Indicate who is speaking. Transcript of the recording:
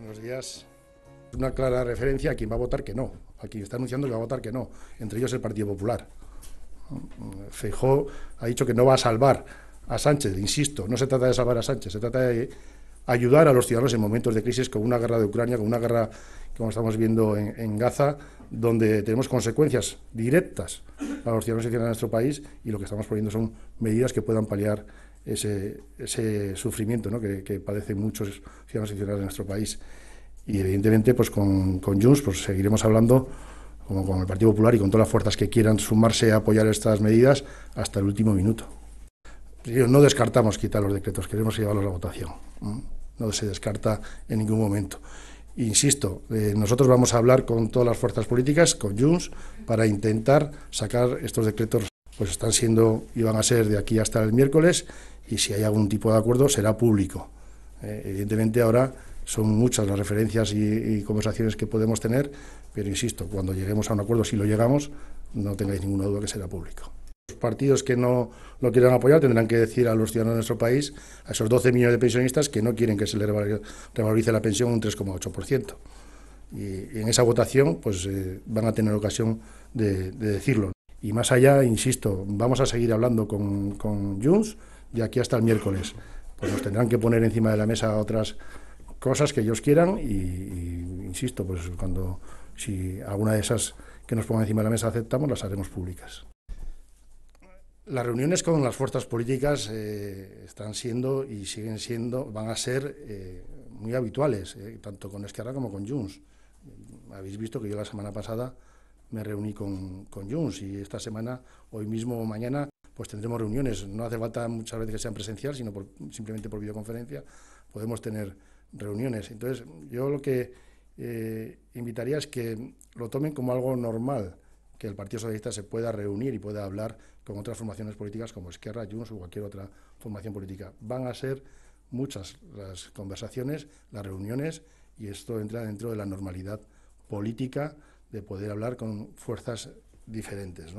Speaker 1: Buenos días. Una clara referencia a quien va a votar que no, a quien está anunciando que va a votar que no, entre ellos el Partido Popular. Feijó ha dicho que no va a salvar a Sánchez, insisto, no se trata de salvar a Sánchez, se trata de ayudar a los ciudadanos en momentos de crisis, como una guerra de Ucrania, como una guerra como estamos viendo en, Gaza, donde tenemos consecuencias directas para los ciudadanos y ciudadanas de nuestro país y lo que estamos poniendo son medidas que puedan paliar ese, sufrimiento ¿no? que, padecen muchos ciudadanos y ciudadanas de nuestro país. Y evidentemente pues con, con Junts pues seguiremos hablando como con el Partido Popular y con todas las fuerzas que quieran sumarse a apoyar estas medidas hasta el último minuto. No descartamos quitar los decretos, queremos llevarlos a votación. ¿Mm? no se descarta en ningún momento. Insisto, eh, nosotros vamos a hablar con todas las fuerzas políticas, con Junts, para intentar sacar estos decretos, pues están siendo y van a ser de aquí hasta el miércoles, y si hay algún tipo de acuerdo será público. Eh, evidentemente ahora son muchas las referencias y, conversaciones que podemos tener, pero insisto, cuando lleguemos a un acuerdo, si lo llegamos, no tengáis ninguna duda que será público partidos que no lo quieran apoyar tendrán que decir a los ciudadanos de nuestro país, a esos 12 millones de pensionistas, que no quieren que se les revalorice la pensión un 3,8%. Y en esa votación pues eh, van a tener ocasión de, decirlo. Y más allá, insisto, vamos a seguir hablando con, con Junts de aquí hasta el miércoles. Pues nos tendrán que poner encima de la mesa otras cosas que ellos quieran y, insisto, pues cuando si alguna de esas que nos pongan encima de la mesa aceptamos, las haremos públicas. Las reuniones con las fuerzas políticas eh, están siendo y siguen siendo, van a ser eh, muy habituales, eh, tanto con Esquerra como con Junts. Habéis visto que yo la semana pasada me reuní con, con Junts y esta semana, hoy mismo o mañana, pues tendremos reuniones. No hace falta muchas veces que sean presenciales, sino simplemente por videoconferencia podemos tener reuniones. Entonces, yo lo que invitaría es que lo tomen como algo normal que el Partido Socialista se pueda reunir y pueda hablar con otras formaciones políticas como Esquerra, Junts o cualquier otra formación política. Van a ser muchas las conversaciones, las reuniones, y esto entra dentro de la normalidad política de poder hablar con fuerzas diferentes.